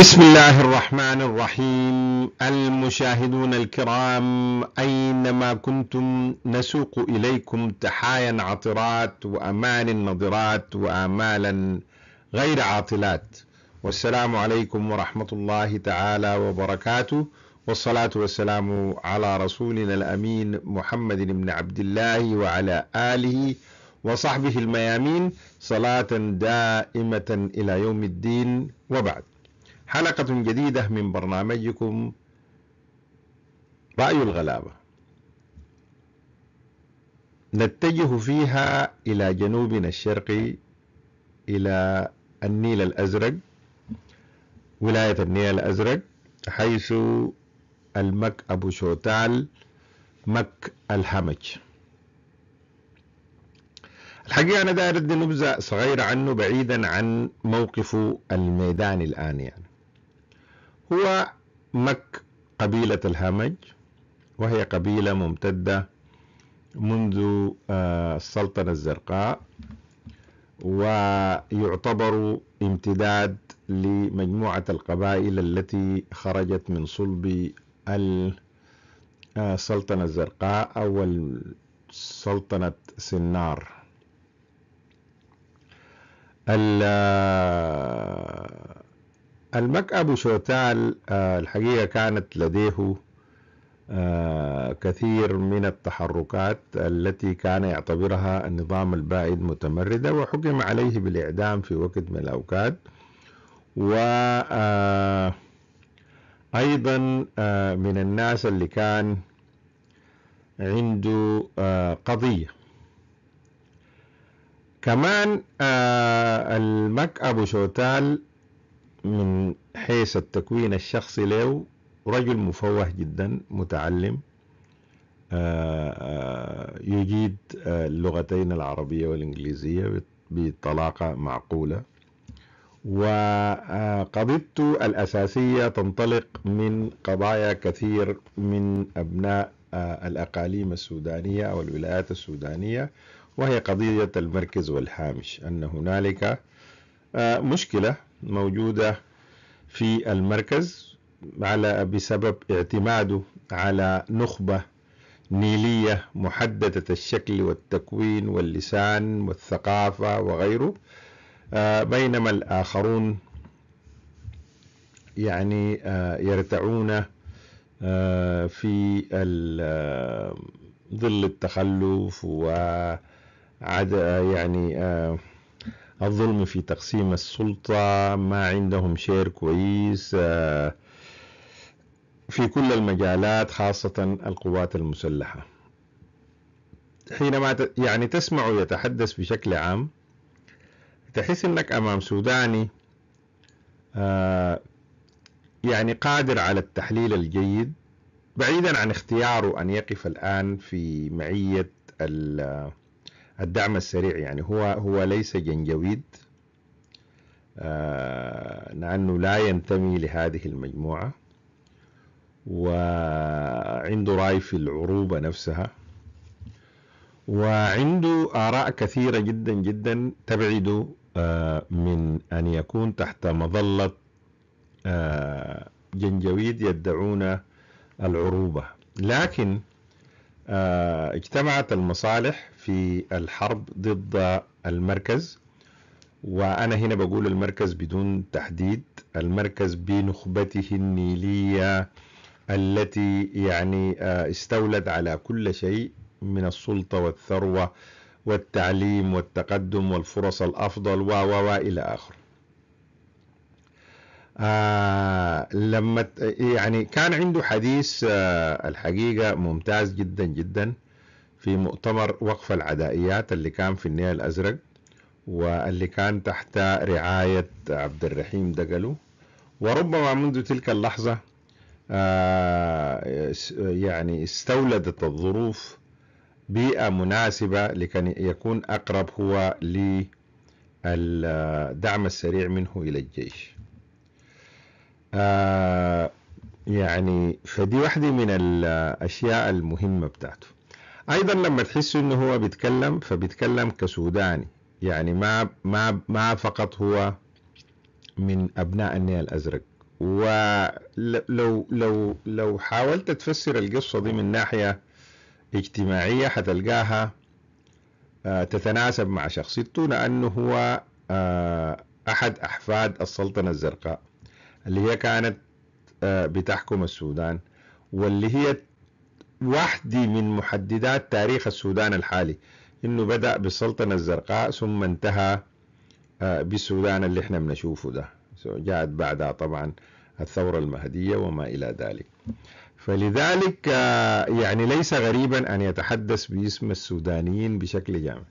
بسم الله الرحمن الرحيم المشاهدون الكرام أينما كنتم نسوق إليكم تحايا عطرات وأمان نضرات وآمالا غير عاطلات والسلام عليكم ورحمة الله تعالى وبركاته والصلاة والسلام على رسولنا الأمين محمد بن عبد الله وعلى آله وصحبه الميامين صلاة دائمة إلى يوم الدين وبعد حلقة جديدة من برنامجكم رأي الغلابة نتجه فيها إلى جنوبنا الشرقي إلى النيل الأزرق ولاية النيل الأزرق حيث المك أبو شوتال مك الحمج الحقيقة أنا داير أدي نبذة صغيرة عنه بعيدا عن موقفه الميداني الآن يعني هو مك قبيلة الهمج وهي قبيلة ممتدة منذ آه، السلطنة الزرقاء ويعتبر امتداد لمجموعة القبائل التي خرجت من صلب السلطنة آه، الزرقاء أو سلطنة سنار آه، المك أبو شوتال آه، الحقيقة كانت لديه آه، كثير من التحركات التي كان يعتبرها النظام البائد متمردة وحكم عليه بالإعدام في وقت من الأوقات و آه، أيضا من الناس اللي كان عنده قضية كمان المك أبو شوتال من حيث التكوين الشخصي له رجل مفوه جدا متعلم آه، آه، يجيد آه، اللغتين العربية والإنجليزية بطلاقة معقولة وقضيته الأساسية تنطلق من قضايا كثير من أبناء الأقاليم السودانية أو الولايات السودانية وهي قضية المركز والهامش أن هنالك مشكلة موجودة في المركز على بسبب اعتماده على نخبة نيلية محددة الشكل والتكوين واللسان والثقافة وغيره آه، بينما الآخرون يعني آه، يرتعون آه، في ظل التخلف وعد يعني الظلم في تقسيم السلطة ما عندهم شير كويس آه، في كل المجالات خاصة القوات المسلحة حينما يعني تسمع يتحدث بشكل عام تحس انك امام سوداني آه، يعني قادر على التحليل الجيد بعيدا عن اختياره ان يقف الان في معيه الدعم السريع يعني هو هو ليس جنجويد لأنه لا ينتمي لهذه المجموعة وعنده رأي في العروبة نفسها وعنده آراء كثيرة جدا جدا تبعده آه، من أن يكون تحت مظلة آه، جنجويد يدعون العروبة لكن آه، اجتمعت المصالح في الحرب ضد المركز وأنا هنا بقول المركز بدون تحديد المركز بنخبته النيلية التي يعني آه، استولت على كل شيء من السلطة والثروة والتعليم والتقدم والفرص الأفضل و و إلى آخره آه لما يعني كان عنده حديث آه الحقيقة ممتاز جدا جدا في مؤتمر وقف العدائيات اللي كان في النيل الأزرق واللي كان تحت رعاية عبد الرحيم دقلو وربما منذ تلك اللحظة آه يعني استولدت الظروف بيئة مناسبة لكي يكون أقرب هو للدعم السريع منه إلى الجيش آه يعني فدي واحدة من الأشياء المهمة بتاعته أيضا لما تحس إنه هو بيتكلم فبيتكلم كسوداني يعني ما ما ما فقط هو من أبناء النيل الأزرق ولو لو لو حاولت تفسر القصة دي من ناحية اجتماعية حتلقاها آه، تتناسب مع شخصيته لأنه هو آه، أحد أحفاد السلطنة الزرقاء اللي هي كانت آه، بتحكم السودان واللي هي واحدة من محددات تاريخ السودان الحالي انه بدأ بالسلطنة الزرقاء ثم انتهى آه، بالسودان اللي احنا بنشوفه ده جاءت بعدها طبعا الثورة المهدية وما إلى ذلك فلذلك آه، يعني ليس غريبا أن يتحدث باسم السودانيين بشكل جامع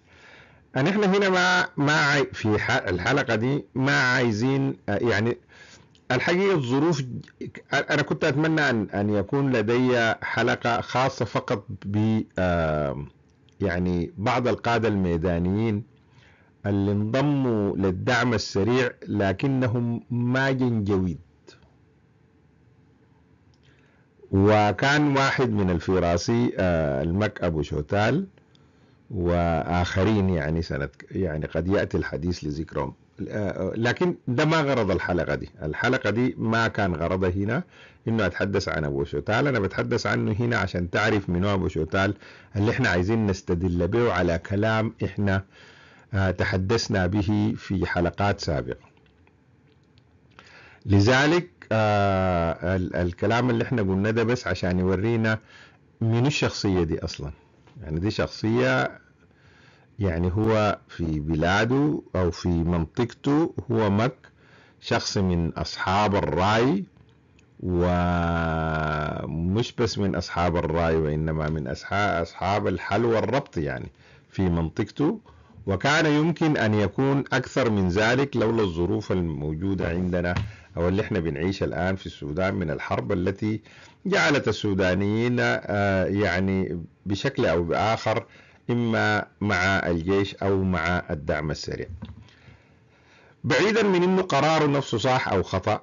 أن احنا هنا ما ما في الحلقة دي ما عايزين يعني الحقيقة الظروف أنا كنت أتمنى أن أن يكون لدي حلقة خاصة فقط ب يعني بعض القادة الميدانيين اللي انضموا للدعم السريع لكنهم ما جنجويد وكان واحد من الفراسي المك أبو شوتال وآخرين يعني سنة يعني قد يأتي الحديث لذكرهم آه، لكن ده ما غرض الحلقة دي الحلقة دي ما كان غرضها هنا انه اتحدث عن ابو شوتال انا بتحدث عنه هنا عشان تعرف هو ابو شوتال اللي احنا عايزين نستدل به على كلام احنا آه، تحدثنا به في حلقات سابقة لذلك آه، الكلام اللي احنا قلنا ده بس عشان يورينا من الشخصية دي اصلا يعني دي شخصية يعني هو في بلاده أو في منطقته هو مك شخص من أصحاب الرأي ومش بس من أصحاب الرأي وإنما من أصحاب الحل والربط يعني في منطقته وكان يمكن أن يكون أكثر من ذلك لولا الظروف الموجودة عندنا أو اللي احنا بنعيش الآن في السودان من الحرب التي جعلت السودانيين آه، يعني بشكل أو بآخر إما مع الجيش أو مع الدعم السريع بعيدا من أنه قراره نفسه صح أو خطأ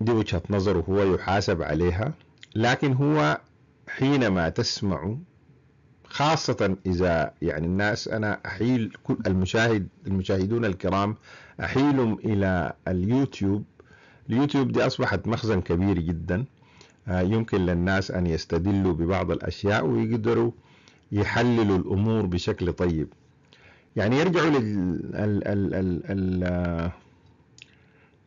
دي وجهة نظره هو يحاسب عليها لكن هو حينما تسمع خاصة إذا يعني الناس أنا أحيل كل المشاهد المشاهدون الكرام أحيلهم إلى اليوتيوب اليوتيوب دي أصبحت مخزن كبير جدا آه، يمكن للناس أن يستدلوا ببعض الأشياء ويقدروا يحللوا الامور بشكل طيب يعني يرجعوا لل ال ال ال ال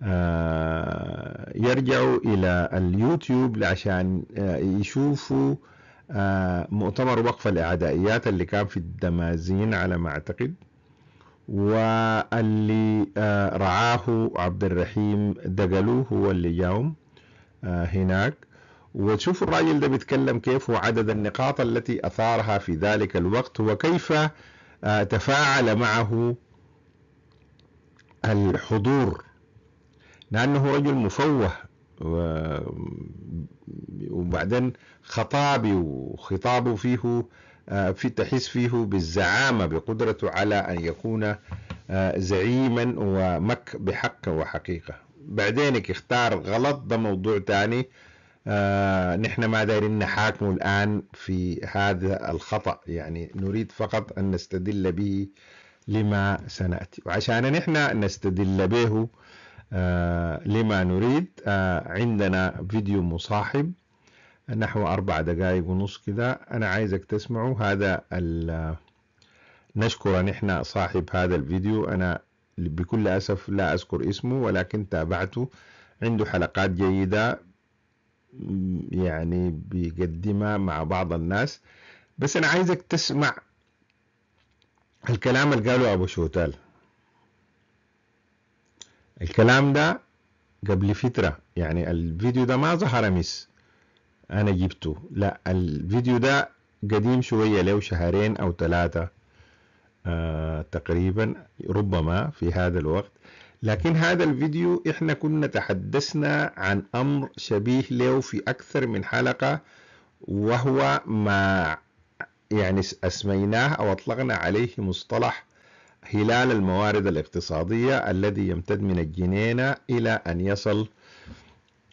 آه، يرجعوا الى اليوتيوب عشان آه، يشوفوا آه، مؤتمر وقف الاعدائيات اللي كان في الدمازين على ما اعتقد واللي رعاه عبد الرحيم دقلو هو اللي جاهم هناك وتشوف الراجل ده بيتكلم كيف وعدد النقاط التي أثارها في ذلك الوقت وكيف آه، تفاعل معه الحضور لأنه رجل مفوه وبعدين خطابي وخطابه فيه آه، في تحس فيه بالزعامة بقدرته على أن يكون آه، زعيما ومك بحق وحقيقة بعدينك اختار غلط ده موضوع تاني آه، نحن ما دايرين نحاكمه الآن في هذا الخطأ يعني نريد فقط أن نستدل به لما سنأتي وعشان نحن نستدل به آه لما نريد آه عندنا فيديو مصاحب نحو أربع دقائق ونص كده أنا عايزك تسمعوا هذا ال نشكر نحن صاحب هذا الفيديو أنا بكل أسف لا أذكر اسمه ولكن تابعته عنده حلقات جيدة يعني بيقدمها مع بعض الناس بس أنا عايزك تسمع الكلام اللي قاله أبو شوتال الكلام ده قبل فترة يعني الفيديو ده ما ظهر امس أنا جبته لا الفيديو ده قديم شوية له شهرين أو ثلاثة آه تقريبا ربما في هذا الوقت لكن هذا الفيديو احنا كنا تحدثنا عن امر شبيه له في اكثر من حلقة وهو ما يعني اسميناه او اطلقنا عليه مصطلح هلال الموارد الاقتصادية الذي يمتد من الجنينة الى ان يصل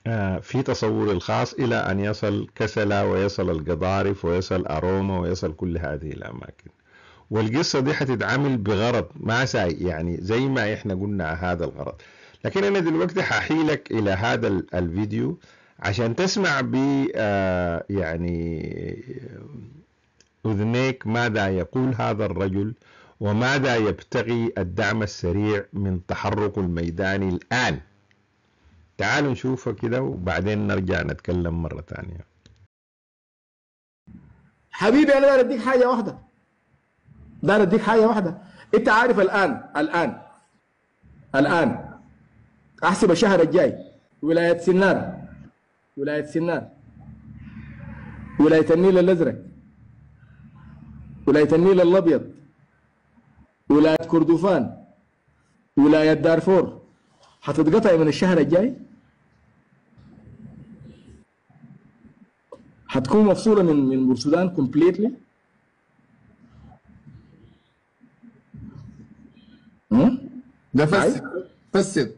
آه، في تصوري الخاص الى ان يصل كسلة ويصل القضارف ويصل اروما ويصل كل هذه الاماكن والقصة دي هتتعامل بغرض مع سعي يعني زي ما احنا قلنا هذا الغرض لكن انا دلوقتي هحيلك الى هذا الفيديو عشان تسمع ب آه، يعني آه، أذنيك ماذا يقول هذا الرجل وماذا يبتغي الدعم السريع من تحرك الميداني الآن تعالوا نشوفه كده وبعدين نرجع نتكلم مرة ثانية حبيبي أنا بديك حاجة واحدة ده انا اديك حاجه واحده انت عارف الان الان الان احسب الشهر الجاي ولايه سنار ولايه سنار ولايه النيل الازرق ولايه النيل الابيض ولايه كردفان ولايه دارفور هتتقطع من الشهر الجاي حتكون مفصوله من من السودان كومبليتلي ده فسد فسر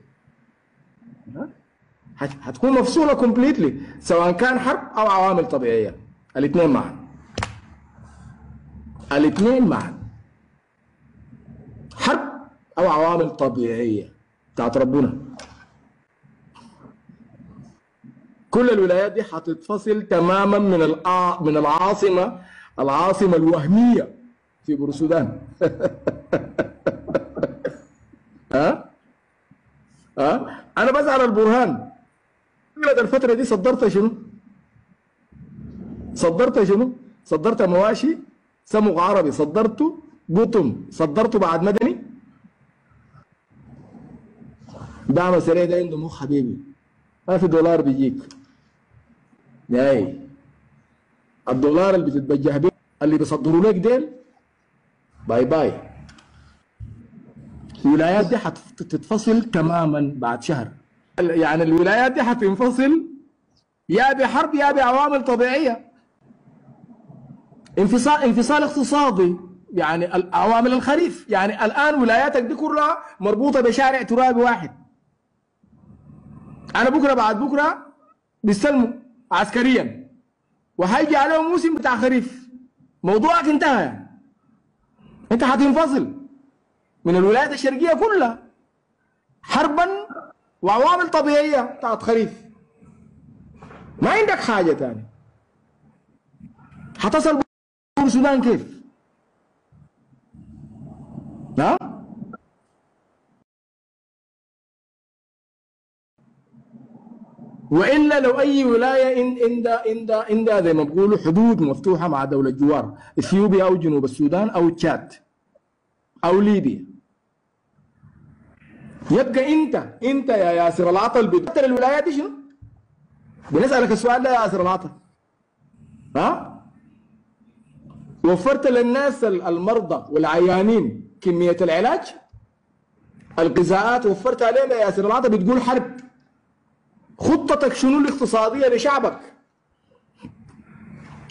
هتكون مفصوله كومبليتلي سواء كان حرب او عوامل طبيعيه الاثنين معا الاثنين معا حرب او عوامل طبيعيه بتاعت ربنا كل الولايات دي هتتفصل تماما من من العاصمه العاصمه الوهميه في بورسودان انا بزعل البرهان البرهان الفتره دي صدرت شنو؟ صدرت شنو؟ صدرت مواشي سمغ عربي صدرته قطن صدرته بعد مدني دعم سريع ده عنده مخ حبيبي ما في دولار بيجيك ياي الدولار اللي بتتبجح به اللي بيصدروا لك ديل باي باي الولايات دي حتتفصل تماما بعد شهر يعني الولايات دي حتنفصل يا بحرب يا بعوامل طبيعيه انفصال انفصال اقتصادي يعني عوامل الخريف يعني الان ولاياتك دي كلها مربوطه بشارع ترابي واحد انا بكره بعد بكره بيستلموا عسكريا وهيجي عليهم موسم بتاع خريف موضوعك انتهى انت حتنفصل من الولايات الشرقية كلها حربا وعوامل طبيعية بتاعت خريف ما عندك حاجة تاني حتصل السودان كيف؟ ها؟ والا لو اي ولايه دا ان دا زي ما بيقولوا حدود مفتوحه مع دوله جوار اثيوبيا او جنوب السودان او تشاد او ليبيا يبقى انت انت يا ياسر العطل بتقتل الولايه دي شنو؟ بنسالك السؤال ده يا ياسر العطل ها؟ وفرت للناس المرضى والعيانين كميه العلاج الغذاءات وفرتها لهم يا ياسر العطل بتقول حرب خطتك شنو الاقتصاديه لشعبك؟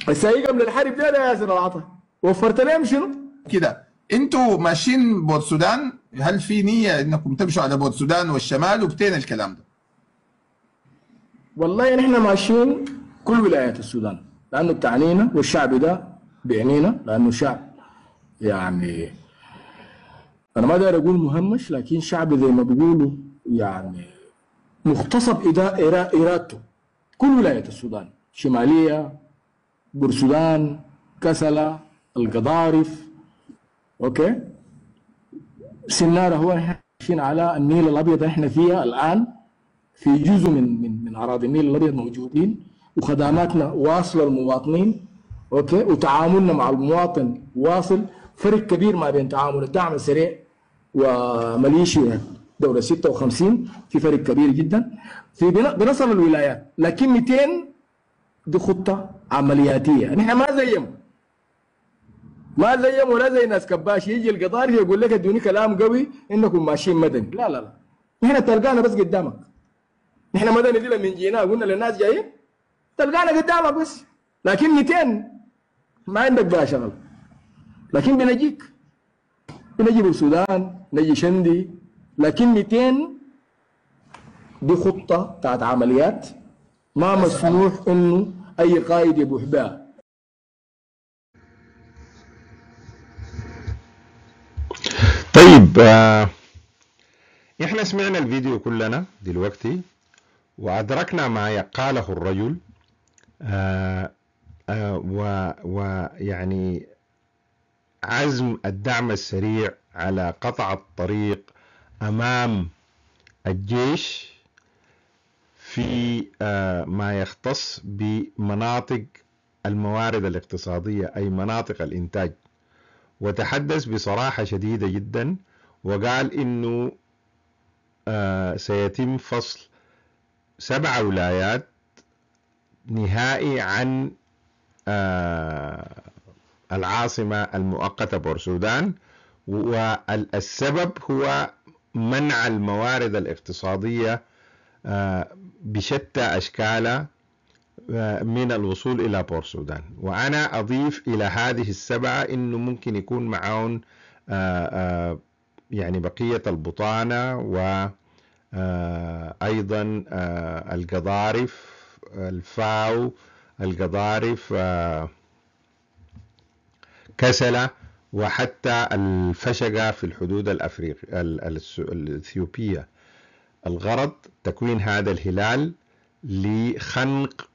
السايقه من الحرب ده يا ياسر العطل وفرت لهم شنو؟ كده انتوا ماشيين السودان هل في نيه انكم تمشوا على السودان والشمال وبتين الكلام ده؟ والله نحن ماشيين كل ولايات السودان لانه بتعنينا والشعب ده بيعنينا لانه شعب يعني انا ما داير اقول مهمش لكن شعب زي ما بيقولوا يعني مغتصب ارادته كل ولايات السودان شماليه بورسودان كسلا القضارف اوكي سناره هو عايشين على النيل الابيض احنا فيها الان في جزء من من من اراضي النيل الابيض موجودين وخدماتنا واصله للمواطنين اوكي وتعاملنا مع المواطن واصل فرق كبير ما بين تعامل الدعم السريع وماليشيا دولة 56 في فرق كبير جدا في بنصل الولايات لكن 200 دي خطة عملياتية نحن ما زيهم ما زيهم ولا زي ناس كباش يجي القطار يقول لك ادوني كلام قوي انكم ماشيين مدني لا لا لا احنا تلقانا بس قدامك احنا مدني دي لما جينا قلنا للناس جايين تلقانا قدامك بس لكن 200 ما عندك بها شغل لكن بنجيك بنجيب السودان نجي شندي لكن 200 دي خطه بتاعت عمليات ما مسموح انه اي قائد يبوح بها طيب آه، احنا سمعنا الفيديو كلنا دلوقتي وادركنا ما قاله الرجل آه، آه، ويعني عزم الدعم السريع على قطع الطريق امام الجيش في ما يختص بمناطق الموارد الاقتصاديه اي مناطق الانتاج وتحدث بصراحه شديده جدا وقال انه آه سيتم فصل سبع ولايات نهائي عن آه العاصمة المؤقتة بورسودان والسبب هو منع الموارد الاقتصادية آه، بشتى أشكالها آه، من الوصول إلى بورسودان وأنا أضيف إلى هذه السبعة أنه ممكن يكون معاون آه، يعني بقية البطانة و آه، أيضا آه، القضارف الفاو القضارف آه، كسلة وحتى الفشقة في الحدود الأفريقية الإثيوبية الغرض تكوين هذا الهلال لخنق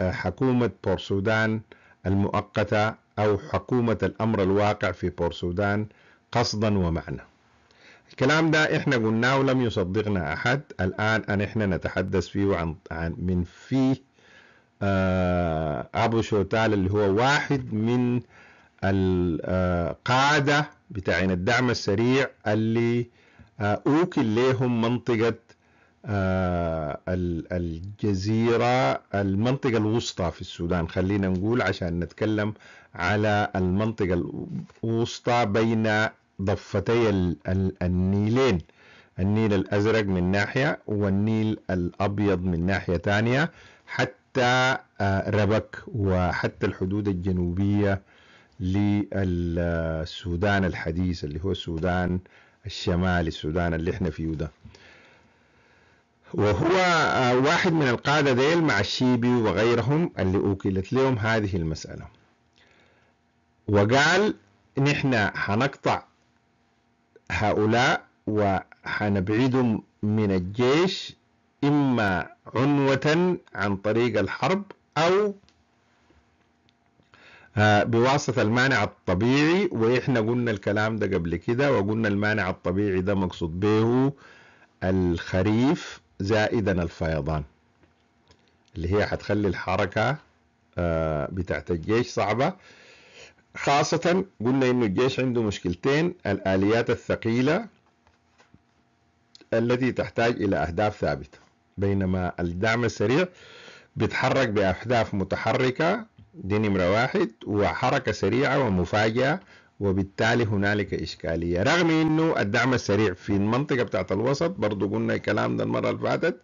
حكومة بورسودان المؤقتة أو حكومة الأمر الواقع في بورسودان قصدا ومعنى الكلام ده احنا قلناه ولم يصدقنا احد الان ان احنا نتحدث فيه عن, عن من فيه آه، ابو شوتال اللي هو واحد من القاعده آه، بتاعين الدعم السريع اللي آه، اوكل لهم منطقه الجزيرة المنطقة الوسطى في السودان خلينا نقول عشان نتكلم على المنطقة الوسطى بين ضفتي النيلين النيل الأزرق من ناحية والنيل الأبيض من ناحية ثانية حتى آه، ربك وحتى الحدود الجنوبية للسودان الحديث اللي هو السودان الشمالي السودان اللي احنا فيه ده وهو آه، واحد من القادة ديل مع الشيبي وغيرهم اللي أوكلت لهم هذه المسألة وقال نحن حنقطع هؤلاء وحنبعدهم من الجيش إما عنوة عن طريق الحرب أو آه، بواسطة المانع الطبيعي وإحنا قلنا الكلام ده قبل كده وقلنا المانع الطبيعي ده مقصود به الخريف زائدا الفيضان اللي هي حتخلي الحركة آه، بتاعت الجيش صعبة خاصة قلنا إنه الجيش عنده مشكلتين الآليات الثقيلة التي تحتاج إلى أهداف ثابتة بينما الدعم السريع بيتحرك بأهداف متحركة دي نمرة واحد وحركة سريعة ومفاجئة وبالتالي هنالك إشكالية رغم أنه الدعم السريع في المنطقة بتاعت الوسط برضو قلنا الكلام ده المرة اللي فاتت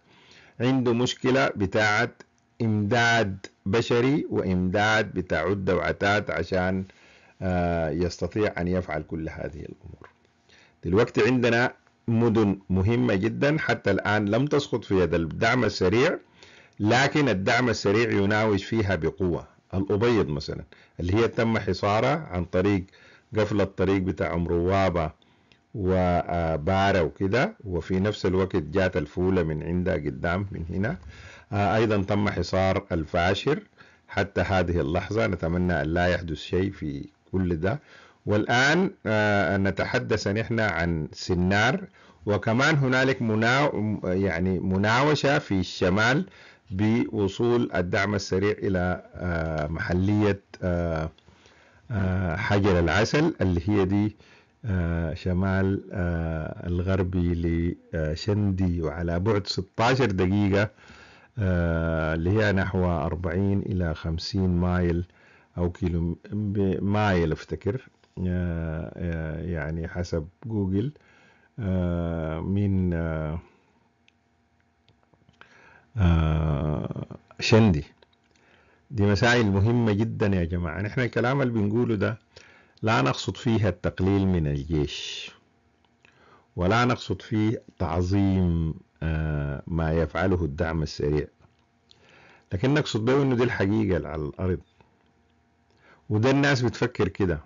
عنده مشكلة بتاعت إمداد بشري وإمداد بتاع عدة وعتاد عشان آه، يستطيع أن يفعل كل هذه الأمور دلوقتي عندنا مدن مهمة جدا حتى الآن لم تسقط في يد الدعم السريع لكن الدعم السريع يناوش فيها بقوة الأبيض مثلا اللي هي تم حصارها عن طريق قفل الطريق بتاع أم وبارة آه، وكده وفي نفس الوقت جات الفولة من عندها قدام من هنا آه، أيضا تم حصار الفاشر حتى هذه اللحظة نتمنى أن لا يحدث شيء في كل ده والآن آه، نتحدث نحن عن سنار وكمان هنالك مناو يعني مناوشة في الشمال بوصول الدعم السريع إلى آه، محلية آه، حجر العسل اللي هي دي شمال الغربي لشندي وعلى بعد 16 دقيقة اللي هي نحو 40 إلى 50 مايل أو كيلو مايل أفتكر آه، آه، يعني حسب جوجل آه، من شندي دي مسائل مهمة جدا يا جماعة نحن الكلام اللي بنقوله ده لا نقصد فيها التقليل من الجيش ولا نقصد فيه تعظيم ما يفعله الدعم السريع لكن نقصد به انه دي الحقيقة على الأرض وده الناس بتفكر كده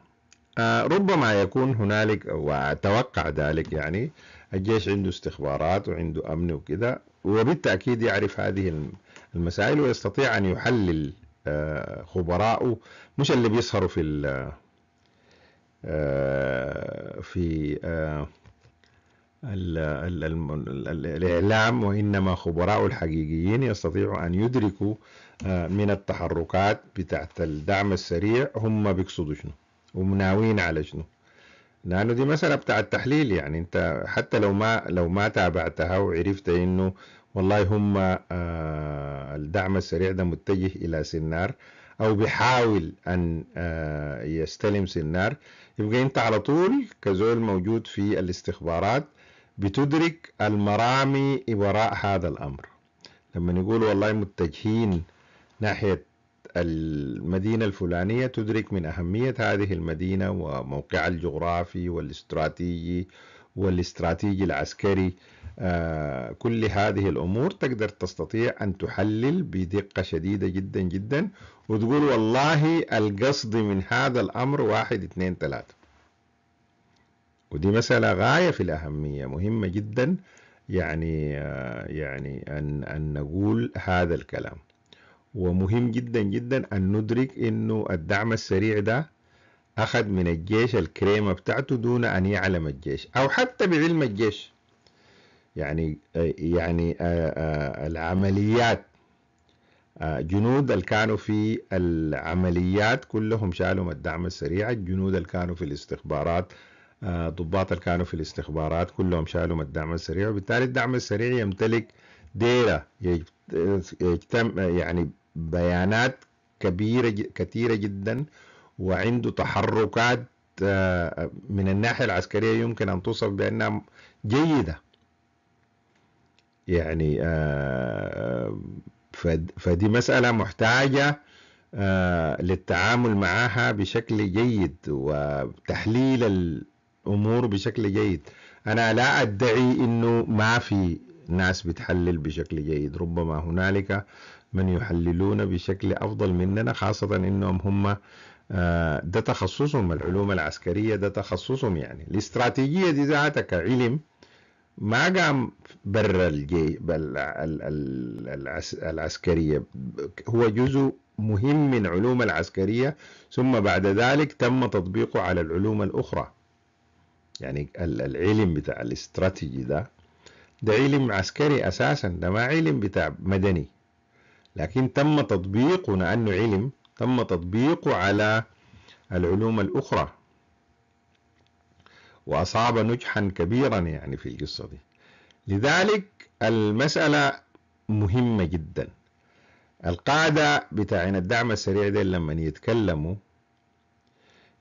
آه، ربما يكون هنالك وأتوقع ذلك يعني الجيش عنده استخبارات وعنده أمن وكده وبالتأكيد يعرف هذه المسائل ويستطيع أن يحلل آه، خبراءه مش اللي بيسهروا في آه، في ال ال ال الإعلام وإنما خبراء الحقيقيين يستطيعوا أن يدركوا آه، من التحركات بتاعت الدعم السريع هم بيقصدوا شنو ومناوين على شنو لأنه دي مسألة بتاع التحليل يعني أنت حتى لو ما لو ما تابعتها وعرفت إنه والله هم آه، الدعم السريع ده متجه إلى سنار او بيحاول ان آه، يستلم سنار يبقى انت على طول كزول موجود في الاستخبارات بتدرك المرامي وراء هذا الأمر لما يقول والله متجهين ناحية المدينة الفلانية تدرك من أهمية هذه المدينة وموقعها الجغرافي والاستراتيجي والاستراتيجي العسكري آه، كل هذه الأمور تقدر تستطيع أن تحلل بدقة شديدة جدا جدا وتقول والله القصد من هذا الأمر واحد اثنين ثلاثة ودي مسألة غاية في الأهمية مهمة جدا يعني آه، يعني أن أن نقول هذا الكلام ومهم جدا جدا أن ندرك إنه الدعم السريع ده أخذ من الجيش الكريمة بتاعته دون أن يعلم الجيش أو حتى بعلم الجيش يعني آه، يعني آه، العمليات جنود اللي كانوا في العمليات كلهم شالوا الدعم السريع الجنود اللي كانوا في الاستخبارات آه، ضباط اللي كانوا في الاستخبارات كلهم شالوا من الدعم السريع وبالتالي الدعم السريع يمتلك ديرة يجتم يعني بيانات كبيرة كثيرة جدا وعنده تحركات آه، من الناحية العسكرية يمكن أن توصف بأنها جيدة يعني آه، فدي مسألة محتاجة للتعامل معها بشكل جيد وتحليل الامور بشكل جيد انا لا ادعي انه ما في ناس بتحلل بشكل جيد ربما هنالك من يحللون بشكل افضل مننا خاصه انهم هم آه، ده تخصصهم العلوم العسكريه ده تخصصهم يعني الاستراتيجيه دي ذاتها كعلم ما قام بر الجي العسكريه هو جزء مهم من علوم العسكريه ثم بعد ذلك تم تطبيقه على العلوم الاخرى يعني العلم بتاع الاستراتيجي ده ده علم عسكري أساسا ده ما علم بتاع مدني لكن تم تطبيقه لأنه علم تم تطبيقه على العلوم الأخرى وأصاب نجحا كبيرا يعني في القصة دي لذلك المسألة مهمة جدا القاعدة بتاعنا الدعم السريع ده لما يتكلموا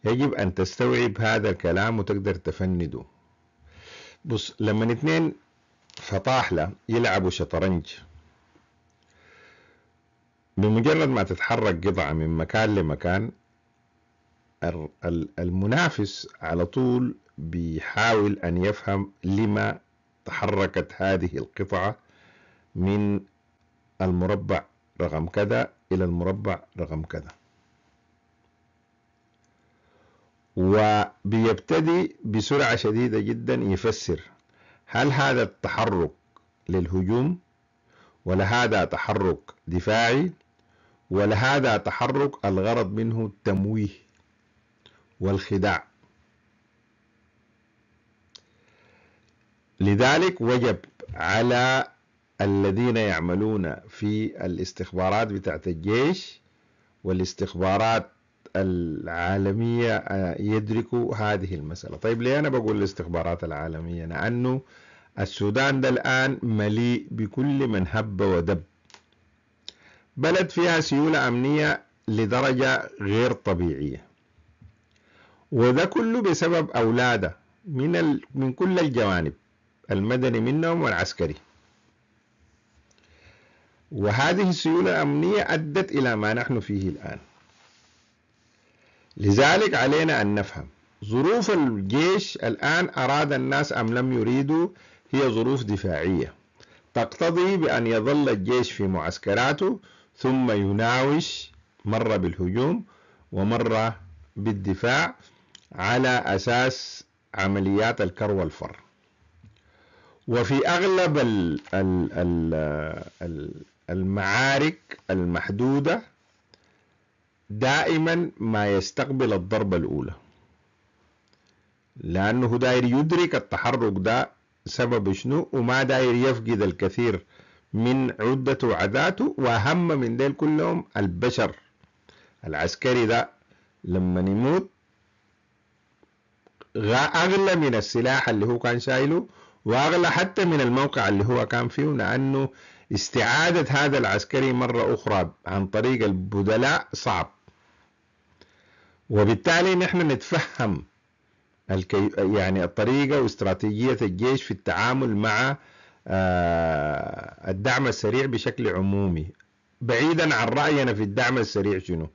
يجب أن تستوعب هذا الكلام وتقدر تفنده بص لما اتنين فطاحلة يلعبوا شطرنج بمجرد ما تتحرك قطعة من مكان لمكان المنافس على طول بيحاول أن يفهم لما تحركت هذه القطعة من المربع رقم كذا إلى المربع رقم كذا وبيبتدي بسرعة شديدة جدا يفسر هل هذا التحرك للهجوم ولا هذا تحرك دفاعي ولا هذا تحرك الغرض منه التمويه والخداع لذلك وجب على الذين يعملون في الاستخبارات بتاعت الجيش والاستخبارات العالمية آه، يدركوا هذه المسألة طيب ليه أنا بقول الاستخبارات العالمية لأنه السودان ده الآن مليء بكل من هب ودب بلد فيها سيولة أمنية لدرجة غير طبيعية وده كله بسبب أولاده من, ال... من كل الجوانب المدني منهم والعسكري وهذه السيولة الأمنية أدت إلى ما نحن فيه الآن لذلك علينا أن نفهم ظروف الجيش الآن أراد الناس أم لم يريدوا هي ظروف دفاعية تقتضي بأن يظل الجيش في معسكراته ثم يناوش مرة بالهجوم ومرة بالدفاع على أساس عمليات الكر والفر وفي أغلب المعارك المحدودة دائما ما يستقبل الضربة الأولى لأنه داير يدرك التحرك ده سبب شنو وما داير يفقد الكثير من عدته وعداته وأهم من ديل كلهم البشر العسكري ده لما يموت أغلى من السلاح اللي هو كان شايله وأغلى حتى من الموقع اللي هو كان فيه لأنه استعادة هذا العسكري مرة أخرى عن طريق البدلاء صعب وبالتالي نحن نتفهم الكي... يعني الطريقة واستراتيجية الجيش في التعامل مع آه، الدعم السريع بشكل عمومي بعيدا عن رأينا في الدعم السريع شنو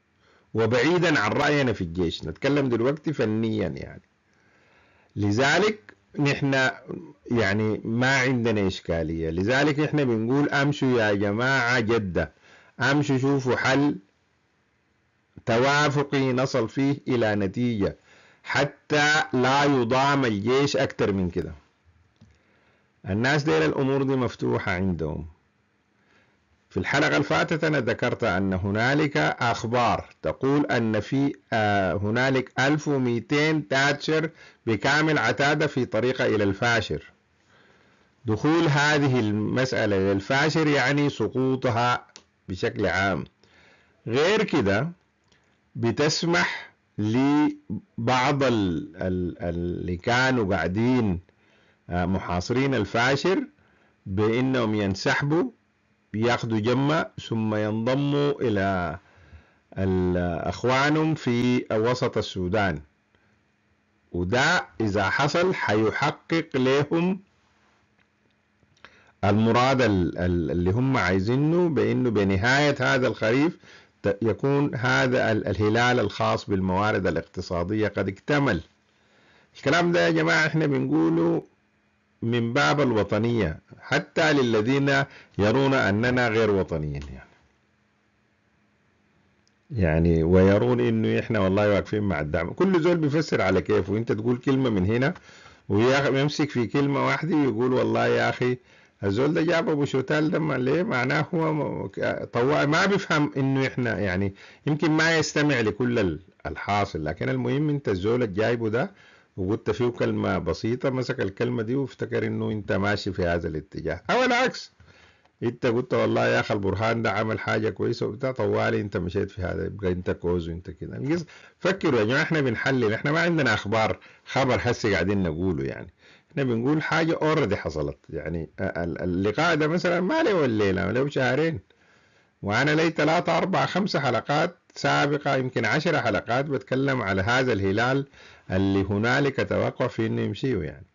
وبعيدا عن رأينا في الجيش نتكلم دلوقتي فنيا يعني لذلك نحن يعني ما عندنا إشكالية لذلك نحن بنقول أمشوا يا جماعة جدة أمشوا شوفوا حل توافقي نصل فيه إلى نتيجة حتى لا يضام الجيش اكثر من كده الناس ديل الأمور دي مفتوحة عندهم في الحلقة الفاتت أنا ذكرت أن هنالك أخبار تقول أن في آه، هنالك 1200 تاتشر بكامل عتادة في طريقة إلى الفاشر دخول هذه المسألة للفاشر يعني سقوطها بشكل عام غير كده بتسمح لبعض اللي كانوا قاعدين آه، محاصرين الفاشر بانهم ينسحبوا ياخذوا جمة ثم ينضموا الى اخوانهم في وسط السودان وده اذا حصل حيحقق لهم المراد اللي هم عايزينه بانه بنهايه هذا الخريف يكون هذا الهلال الخاص بالموارد الاقتصادية قد اكتمل الكلام ده يا جماعة احنا بنقوله من باب الوطنية حتى للذين يرون أننا غير وطنيين يعني يعني ويرون انه احنا والله واقفين مع الدعم كل زول بيفسر على كيفه انت تقول كلمه من هنا ويمسك في كلمه واحده ويقول والله يا اخي الزول ده جابه ابو شوتال ده ليه معناه هو طوع ما بيفهم انه احنا يعني يمكن ما يستمع لكل الحاصل لكن المهم انت الزول اللي جايبه ده وقلت فيه كلمة بسيطة مسك الكلمة دي وافتكر انه انت ماشي في هذا الاتجاه او العكس انت قلت والله يا اخي البرهان ده عمل حاجة كويسة وبتاع طوالي انت مشيت في هذا يبقى انت كوز وانت كده فكروا يا جماعة احنا بنحلل احنا ما عندنا اخبار خبر هسه قاعدين نقوله يعني احنا بنقول حاجة اوريدي حصلت يعني اللقاء ده مثلا ما له الليلة له شهرين وأنا لي ثلاثة أربعة خمسة حلقات سابقة يمكن عشرة حلقات بتكلم على هذا الهلال اللي هنالك توقع في إنه يمشيه يعني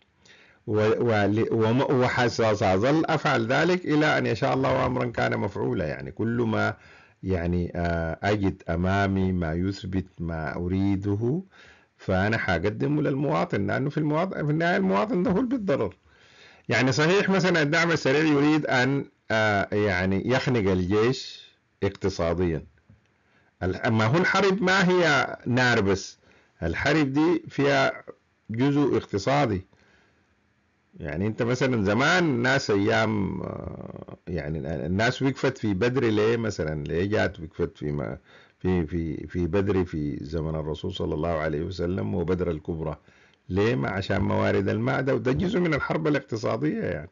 وسأظل أفعل ذلك إلى أن يشاء الله أمرا كان مفعولا يعني كل ما يعني آه، أجد أمامي ما يثبت ما أريده فأنا حقدمه للمواطن لأنه في المواطن في النهاية المواطن ده هو اللي بيتضرر يعني صحيح مثلا الدعم السريع يريد أن آه، يعني يخنق الجيش اقتصاديا أما هو الحرب ما هي نار بس الحرب دي فيها جزء اقتصادي يعني انت مثلا زمان الناس ايام آه، يعني الناس وقفت في بدر ليه مثلا ليه جات وقفت في ما في في في بدر في زمن الرسول صلى الله عليه وسلم وبدر الكبرى ليه ما عشان موارد المعدة وده جزء من الحرب الاقتصادية يعني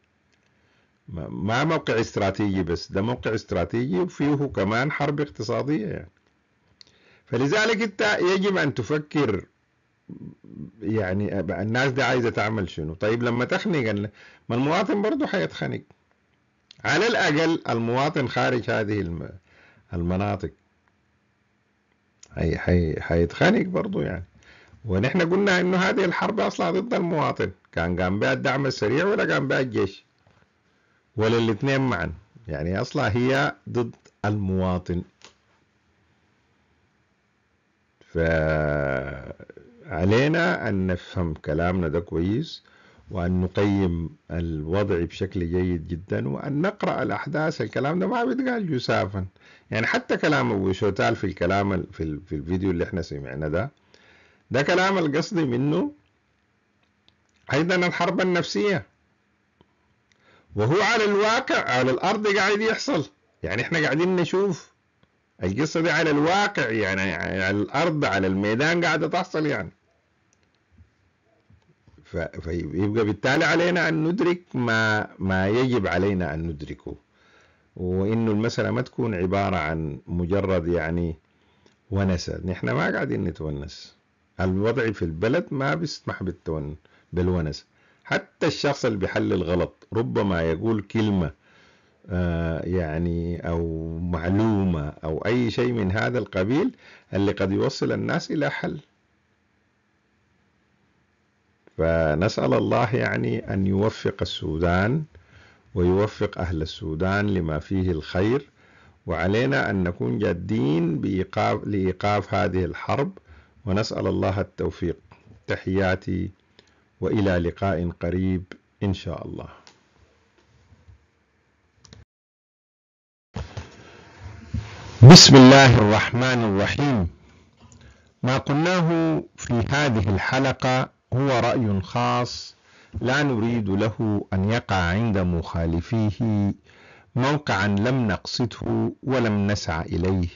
ما موقع استراتيجي بس ده موقع استراتيجي وفيه كمان حرب اقتصادية يعني فلذلك انت يجب ان تفكر يعني الناس دي عايزة تعمل شنو طيب لما تخنق ما المواطن برضه حيتخنق على الأقل المواطن خارج هذه المناطق حي حي حيتخانق برضه يعني ونحن قلنا انه هذه الحرب اصلا ضد المواطن كان قام بها الدعم السريع ولا قام بها الجيش ولا الاثنين معا يعني اصلا هي ضد المواطن فعلينا ان نفهم كلامنا ده كويس وأن نقيم الوضع بشكل جيد جدا وأن نقرأ الأحداث الكلام ده ما بيتقال جسافا يعني حتى كلام أبو شوتال في الكلام في, في الفيديو اللي احنا سمعنا ده ده كلام القصدي منه أيضا الحرب النفسية وهو على الواقع على الأرض قاعد يحصل يعني احنا قاعدين نشوف القصة دي على الواقع يعني على الأرض على الميدان قاعدة تحصل يعني فيبقى بالتالي علينا أن ندرك ما, ما يجب علينا أن ندركه وإنه المسألة ما تكون عبارة عن مجرد يعني ونسة نحن ما قاعدين نتونس الوضع في البلد ما بيسمح بالتون بالونس حتى الشخص اللي بيحلل غلط ربما يقول كلمة آه، يعني أو معلومة أو أي شيء من هذا القبيل اللي قد يوصل الناس إلى حل فنسأل الله يعني أن يوفق السودان ويوفق أهل السودان لما فيه الخير وعلينا أن نكون جادين بإيقاف لإيقاف هذه الحرب ونسأل الله التوفيق تحياتي وإلى لقاء قريب إن شاء الله بسم الله الرحمن الرحيم ما قلناه في هذه الحلقة هو رأي خاص لا نريد له أن يقع عند مخالفيه موقعا لم نقصده ولم نسعى إليه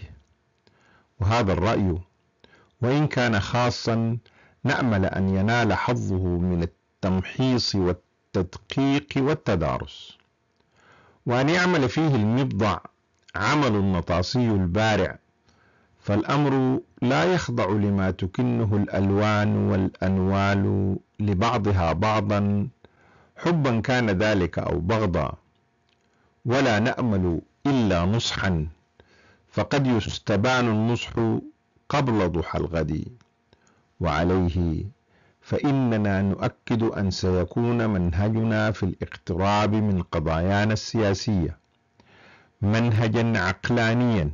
وهذا الرأي وإن كان خاصا نأمل أن ينال حظه من التمحيص والتدقيق والتدارس وأن يعمل فيه المبضع عمل النطاسي البارع فالامر لا يخضع لما تكنه الالوان والانوال لبعضها بعضا حبا كان ذلك او بغضا ولا نامل الا نصحا فقد يستبان النصح قبل ضحى الغد وعليه فاننا نؤكد ان سيكون منهجنا في الاقتراب من قضايانا السياسيه منهجا عقلانيا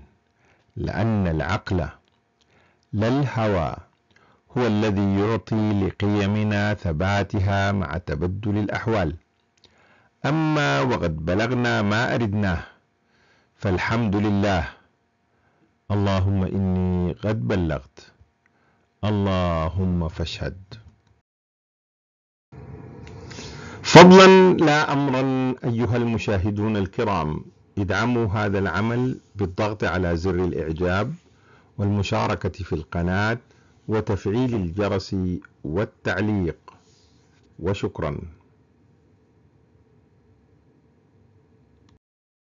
لأن العقل لا الهوى هو الذي يعطي لقيمنا ثباتها مع تبدل الأحوال أما وقد بلغنا ما أردناه فالحمد لله اللهم إني قد بلغت اللهم فاشهد فضلا لا أمرا أيها المشاهدون الكرام ادعموا هذا العمل بالضغط على زر الإعجاب والمشاركة في القناة وتفعيل الجرس والتعليق وشكرا